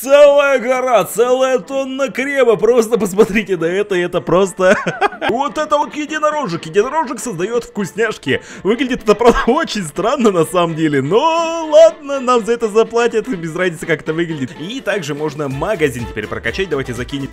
Целая гора, целая тонна крема. Просто посмотрите на это, это просто... Вот это вот единорожек. Единорожек создает вкусняшки. Выглядит это, правда, очень странно на самом деле. Но ладно, нам за это заплатят. Без разницы, как это выглядит. И также можно магазин теперь прокачать. Давайте закинем...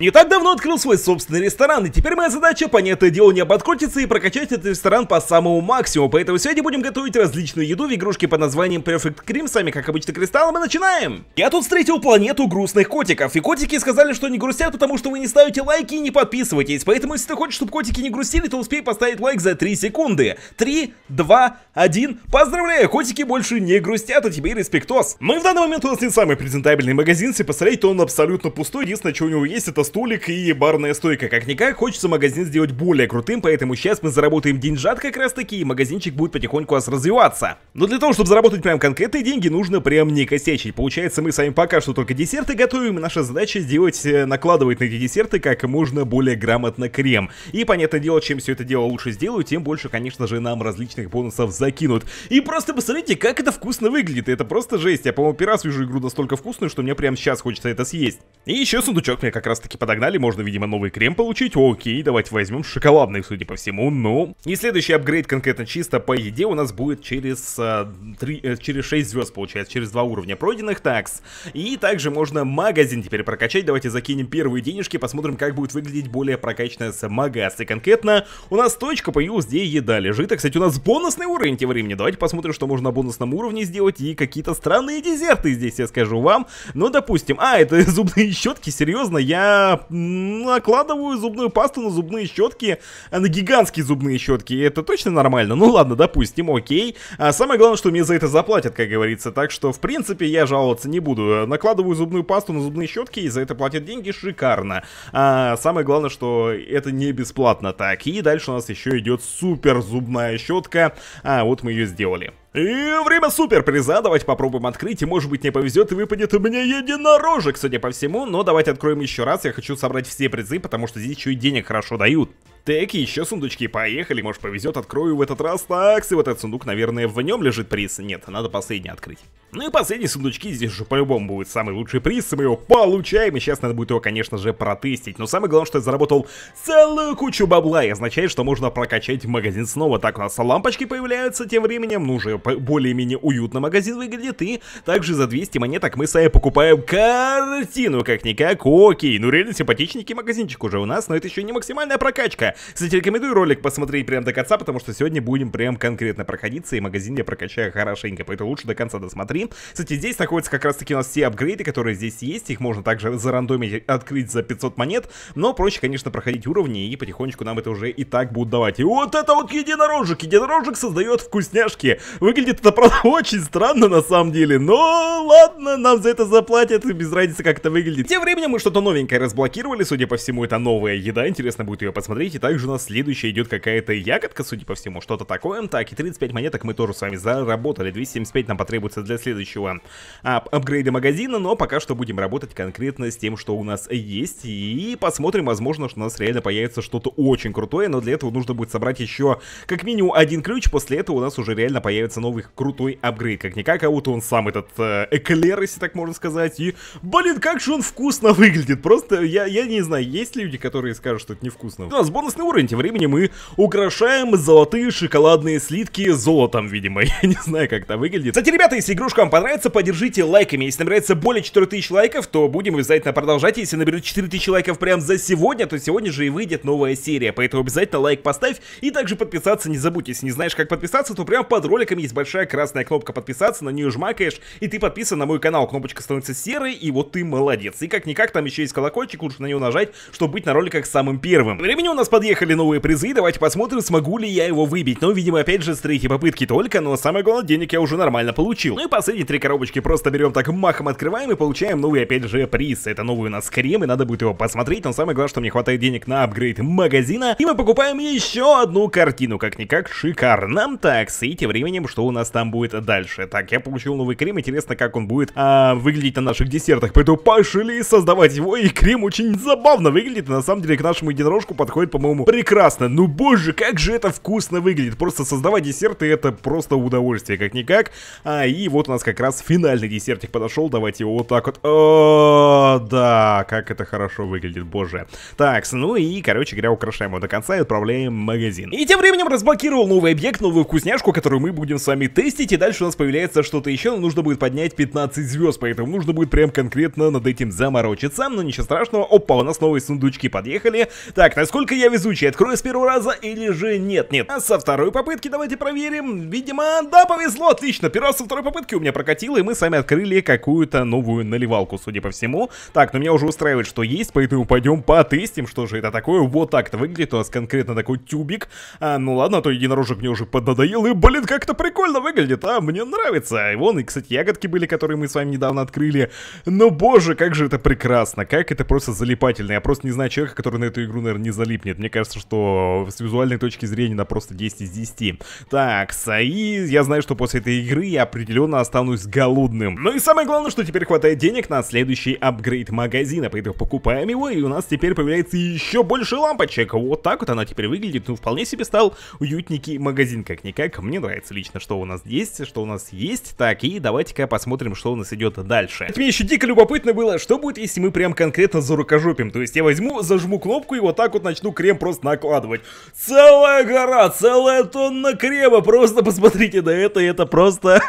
Не так давно открыл свой собственный ресторан, и теперь моя задача, понятное дело, не ободкотиться и прокачать этот ресторан по самому максимуму, поэтому сегодня будем готовить различную еду в игрушке под названием Perfect Cream, сами как обычно кристаллом, и начинаем! Я тут встретил планету грустных котиков, и котики сказали, что не грустят, потому что вы не ставите лайки и не подписываетесь, поэтому если ты хочешь, чтобы котики не грустили, то успей поставить лайк за 3 секунды. 3, 2, 1, поздравляю, котики больше не грустят, а тебе и респектос. Мы в данный момент у нас не самый презентабельный магазин, если посмотреть, то он абсолютно пустой, единственное, что у него есть, это просто столик и барная стойка. Как-никак, хочется магазин сделать более крутым, поэтому сейчас мы заработаем деньжат как раз-таки, и магазинчик будет потихоньку у развиваться. Но для того, чтобы заработать прям конкретные деньги, нужно прям не косячить. Получается, мы с вами пока что только десерты готовим, и наша задача сделать, э, накладывать на эти десерты как можно более грамотно крем. И, понятное дело, чем все это дело лучше сделаю, тем больше, конечно же, нам различных бонусов закинут. И просто посмотрите, как это вкусно выглядит. Это просто жесть. Я, по-моему, первый раз вижу игру настолько вкусную, что мне прямо сейчас хочется это съесть. И еще сундучок мне как раз-таки немножки подогнали, можно, видимо, новый крем получить. Окей, давайте возьмем шоколадный, судя по всему, ну. И следующий апгрейд конкретно чисто по еде у нас будет через, э, 3, э, через 6 звезд, получается, через 2 уровня пройденных, такс. И также можно магазин теперь прокачать. Давайте закинем первые денежки, посмотрим, как будет выглядеть более прокачанная магаз. И конкретно у нас точка появилась, где еда лежит. А, кстати, у нас бонусный уровень тем временем. Давайте посмотрим, что можно на бонусном уровне сделать. И какие-то странные дезерты здесь, я скажу вам. Ну, допустим, а, это зубные щетки, серьезно, я накладываю зубную пасту на зубные щетки, э, на гигантские зубные щетки. Это точно нормально? Ну ладно, допустим, окей. А самое главное, что мне за это заплатят, как говорится. Так что, в принципе, я жаловаться не буду. Э, накладываю зубную пасту на зубные щетки и за это платят деньги шикарно. А самое главное, что это не бесплатно так. И дальше у нас еще идет супер зубная щетка. А вот мы ее сделали. И время супер давайте попробуем открыть, и может быть не повезет и выпадет у меня единорожек, судя по всему, но давайте откроем еще раз, я хочу собрать все призы, потому что здесь еще и денег хорошо дают. Так, еще сундучки, поехали, может повезет, открою в этот раз, такс, и вот этот сундук, наверное, в нем лежит приз, нет, надо последний открыть. Ну и последние сундучки, здесь же по-любому будет самый лучший приз, мы его получаем, и сейчас надо будет его, конечно же, протестить. Но самое главное, что я заработал целую кучу бабла, и означает, что можно прокачать магазин снова. Так, у нас лампочки появляются тем временем, ну уже более-менее уютно магазин выглядит, и также за 200 монеток мы с вами покупаем картину, как-никак, окей. Ну реально симпатичненький магазинчик уже у нас, но это еще не максимальная прокачка. Кстати, рекомендую ролик посмотреть прям до конца, потому что сегодня будем прям конкретно проходиться, и магазин я прокачаю хорошенько, поэтому лучше до конца досмотри. Кстати, здесь находятся как раз-таки у нас все апгрейды, которые здесь есть. Их можно также зарандомить, открыть за 500 монет. Но проще, конечно, проходить уровни, и потихонечку нам это уже и так будут давать. И вот это вот единорожек! Единорожек создает вкусняшки. Выглядит это, правда, очень странно на самом деле. Но ладно, нам за это заплатят, без разницы, как это выглядит. Тем временем мы что-то новенькое разблокировали. Судя по всему, это новая еда. Интересно будет ее посмотреть. И также у нас следующая идет какая-то ягодка, судя по всему, что-то такое. Так, и 35 монеток мы тоже с вами заработали. 275 нам потребуется для следующего следующего ап апгрейда магазина, но пока что будем работать конкретно с тем, что у нас есть, и посмотрим, возможно, что у нас реально появится что-то очень крутое, но для этого нужно будет собрать еще как минимум один ключ, после этого у нас уже реально появится новый крутой апгрейд, как-никак, а вот он сам этот э, эклер, если так можно сказать, и, блин, как же он вкусно выглядит, просто я, я не знаю, есть люди, которые скажут, что это невкусно. У ну, нас бонусный уровень, тем временем мы украшаем золотые шоколадные слитки золотом, видимо, я не знаю, как это выглядит. Кстати, ребята, если игрушка Девушка вам понравится, поддержите лайками. Если набирается более 4000 лайков, то будем обязательно продолжать. Если наберет 4000 лайков прям за сегодня, то сегодня же и выйдет новая серия. Поэтому обязательно лайк поставь и также подписаться не забудь. Если не знаешь, как подписаться, то прямо под роликом есть большая красная кнопка подписаться, на нее жмакаешь, и ты подписан на мой канал. Кнопочка становится серой, и вот ты молодец. И как-никак там еще есть колокольчик, лучше на него нажать, чтобы быть на роликах самым первым. Времени у нас подъехали новые призы, давайте посмотрим, смогу ли я его выбить. Но, ну, видимо, опять же, стрейки попытки только, но самое главное, денег я уже нормально получил. Ну и раз эти три коробочки просто берем так махом открываем и получаем новый опять же приз. Это новый у нас крем и надо будет его посмотреть, но самое главное, что мне хватает денег на апгрейд магазина. И мы покупаем еще одну картину, как-никак шикарно. Так, сидите временем, что у нас там будет дальше. Так, я получил новый крем, интересно, как он будет а, выглядеть на наших десертах. Поэтому пошли создавать его, и крем очень забавно выглядит. На самом деле к нашему единорожку подходит, по-моему, прекрасно. Ну боже, как же это вкусно выглядит. Просто создавать десерты это просто удовольствие, как-никак. А, и вот у нас как раз финальный десертик подошел. Давайте его вот так вот. О, да, как это хорошо выглядит, боже. Так, ну и, короче говоря, украшаем его до конца и отправляем в магазин. И тем временем разблокировал новый объект, новую вкусняшку, которую мы будем с вами тестить. И дальше у нас появляется что-то еще, но нужно будет поднять 15 звезд, поэтому нужно будет прям конкретно над этим заморочиться. Но ничего страшного. Опа, у нас новые сундучки подъехали. Так, насколько я везучий, открою с первого раза или же нет? Нет. А со второй попытки давайте проверим. Видимо, да, повезло, отлично. Первый раз со второй попытки у меня меня прокатило, и мы сами открыли какую-то новую наливалку, судя по всему. Так, но ну меня уже устраивает, что есть, поэтому пойдем потестим, что же это такое. Вот так-то выглядит у нас конкретно такой тюбик. А, ну ладно, а то единорожек мне уже поднадоел, и, блин, как-то прикольно выглядит, а мне нравится. И вон, и, кстати, ягодки были, которые мы с вами недавно открыли. Но, боже, как же это прекрасно, как это просто залипательно. Я просто не знаю человека, который на эту игру, наверное, не залипнет. Мне кажется, что с визуальной точки зрения она просто 10 из 10. Так, Саи, я знаю, что после этой игры я определенно останусь останусь голодным. Ну и самое главное, что теперь хватает денег на следующий апгрейд магазина, поэтому покупаем его, и у нас теперь появляется еще больше лампочек. Вот так вот она теперь выглядит, ну вполне себе стал уютненький магазин, как-никак. Мне нравится лично, что у нас есть, что у нас есть. Так, и давайте-ка посмотрим, что у нас идет дальше. Мне еще дико любопытно было, что будет, если мы прям конкретно зарукожопим. То есть я возьму, зажму кнопку и вот так вот начну крем просто накладывать. Целая гора, целая тонна крема, просто посмотрите на это, это просто...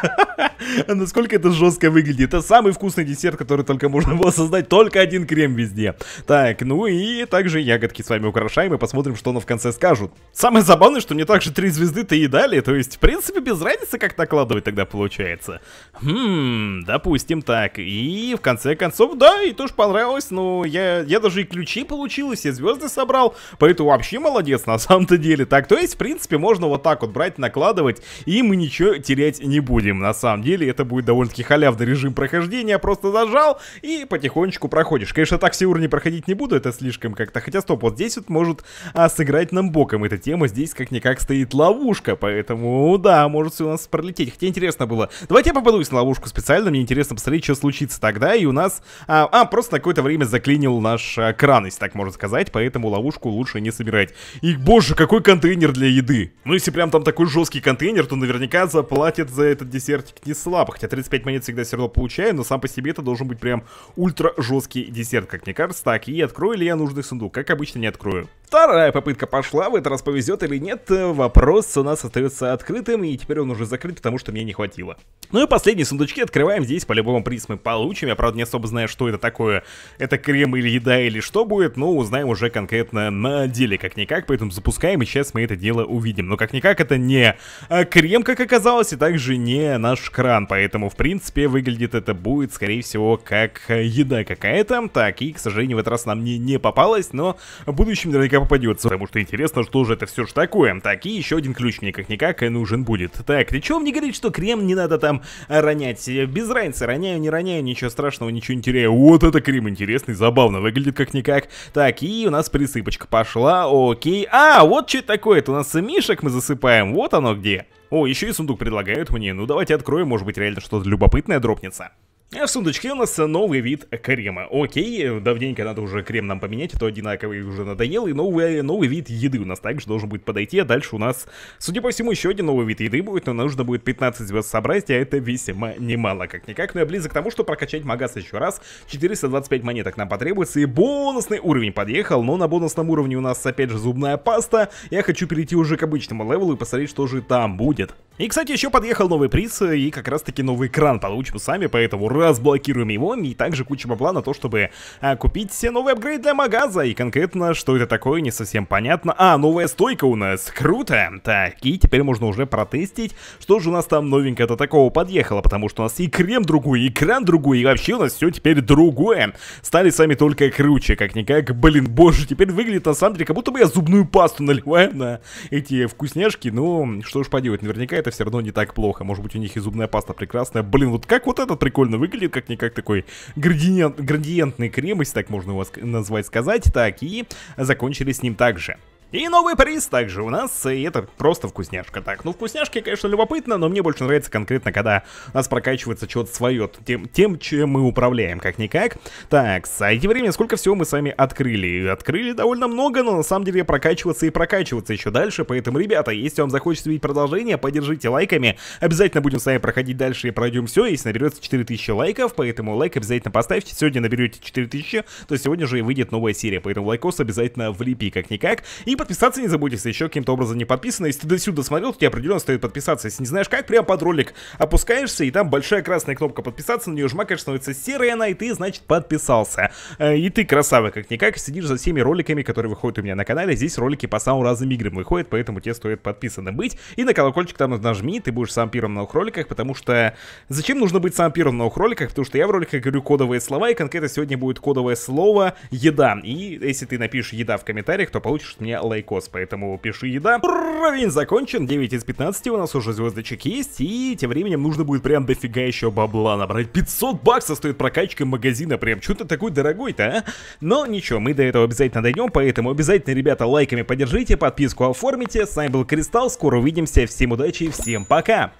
насколько это жестко выглядит. Это самый вкусный десерт, который только можно было создать. Только один крем везде. Так, ну и также ягодки с вами украшаем и посмотрим, что нам в конце скажут. Самое забавное, что мне также три звезды-то и дали. То есть, в принципе, без разницы, как накладывать тогда получается. Хм, допустим так. И в конце концов, да, и тоже понравилось. Но я, я даже и ключи получил, и все звезды собрал. Поэтому вообще молодец на самом-то деле. Так, то есть, в принципе, можно вот так вот брать, накладывать. И мы ничего терять не будем, на самом деле деле это будет довольно-таки халявный режим прохождения. Просто зажал и потихонечку проходишь. Конечно, так все уровни проходить не буду, это слишком как-то. Хотя, стоп, вот здесь вот может а, сыграть нам боком эта тема. Здесь как-никак стоит ловушка, поэтому, да, может все у нас пролететь. Хотя интересно было. Давайте я попадусь на ловушку специально, мне интересно посмотреть, что случится тогда. И у нас... А, а просто на какое-то время заклинил наш а, кран, если так можно сказать, поэтому ловушку лучше не собирать. И, боже, какой контейнер для еды. Ну, если прям там такой жесткий контейнер, то наверняка заплатят за этот десертик не слабо слабо, хотя 35 монет всегда все равно получаю, но сам по себе это должен быть прям ультра жесткий десерт, как мне кажется. Так, и открою ли я нужный сундук? Как обычно, не открою. Вторая попытка пошла, в этот раз повезет или нет, э, вопрос у нас остается открытым, и теперь он уже закрыт, потому что мне не хватило. Ну и последние сундучки открываем здесь, по-любому приз мы получим, я правда не особо знаю, что это такое, это крем или еда или что будет, но узнаем уже конкретно на деле, как-никак, поэтому запускаем, и сейчас мы это дело увидим. Но как-никак это не э, крем, как оказалось, и также не наш кран поэтому, в принципе, выглядит это будет, скорее всего, как э, еда какая-то. Так, и, к сожалению, в этот раз нам не, не попалось, но в будущем наверняка попадется, потому что интересно, что же это все ж такое. Так, и еще один ключ мне как-никак э, нужен будет. Так, причем не говорит, что крем не надо там э, ронять. Без разницы, роняю, не роняю, ничего страшного, ничего не теряю. Вот это крем интересный, забавно выглядит как-никак. Так, и у нас присыпочка пошла, окей. А, вот что это такое, это у нас мишек мы засыпаем, вот оно где. О, еще и сундук предлагают мне, ну давайте откроем, может быть реально что-то любопытное дропнется. А в сундучке у нас новый вид крема. Окей, давненько надо уже крем нам поменять, а то одинаковый уже надоел. И новый, новый вид еды у нас также должен будет подойти. А дальше у нас, судя по всему, еще один новый вид еды будет, но нужно будет 15 звезд собрать, а это весьма немало, как-никак. Но ну я близок к тому, что прокачать магаз еще раз. 425 монеток нам потребуется, и бонусный уровень подъехал. Но на бонусном уровне у нас опять же зубная паста. Я хочу перейти уже к обычному левелу и посмотреть, что же там будет. И, кстати, еще подъехал новый приз, и как раз-таки новый кран получим сами, поэтому разблокируем его, и также куча бабла на то, чтобы а, купить все новые апгрейды для магаза, и конкретно, что это такое, не совсем понятно. А, новая стойка у нас, круто! Так, и теперь можно уже протестить, что же у нас там новенькое-то такого подъехало, потому что у нас и крем другой, и кран другой, и вообще у нас все теперь другое. Стали сами только круче, как-никак, блин, боже, теперь выглядит на самом деле, как будто бы я зубную пасту наливаю на эти вкусняшки, ну, что ж поделать, наверняка это все равно не так плохо, может быть у них и зубная паста прекрасная, блин, вот как вот этот прикольно выглядит выглядит как-никак такой градиент, градиентный крем, если так можно его назвать сказать. Так, и закончили с ним также. И новый приз также у нас, и это просто вкусняшка. Так, ну вкусняшки, конечно, любопытно, но мне больше нравится конкретно, когда у нас прокачивается что-то свое, тем, тем, чем мы управляем, как-никак. Так, а эти время сколько всего мы с вами открыли? Открыли довольно много, но на самом деле прокачиваться и прокачиваться еще дальше, поэтому, ребята, если вам захочется видеть продолжение, поддержите лайками, обязательно будем с вами проходить дальше и пройдем все, если наберется 4000 лайков, поэтому лайк обязательно поставьте, сегодня наберете 4000, то сегодня же и выйдет новая серия, поэтому лайкос обязательно влепи, как-никак, и подписаться не забудь, если еще каким-то образом не подписано. Если ты до сюда смотрел, то тебе определенно стоит подписаться. Если не знаешь как, прямо под ролик опускаешься, и там большая красная кнопка подписаться, на нее жмакаешь, становится серая она, и ты, значит, подписался. Э, и ты красава, как-никак, сидишь за всеми роликами, которые выходят у меня на канале. Здесь ролики по самым разным играм выходят, поэтому тебе стоит подписано быть. И на колокольчик там нажми, ты будешь сам первым на новых роликах, потому что... Зачем нужно быть самым первым на новых роликах? Потому что я в роликах говорю кодовые слова, и конкретно сегодня будет кодовое слово «еда». И если ты напишешь «еда» в комментариях, то получишь от меня лайкос, поэтому пиши еда. Уровень закончен, 9 из 15 у нас уже звездочек есть, и тем временем нужно будет прям дофига еще бабла набрать. 500 баксов стоит прокачка магазина, прям что то такой дорогой-то, а? Но ничего, мы до этого обязательно дойдем, поэтому обязательно, ребята, лайками поддержите, подписку оформите. С вами был Кристалл, скоро увидимся, всем удачи, и всем пока!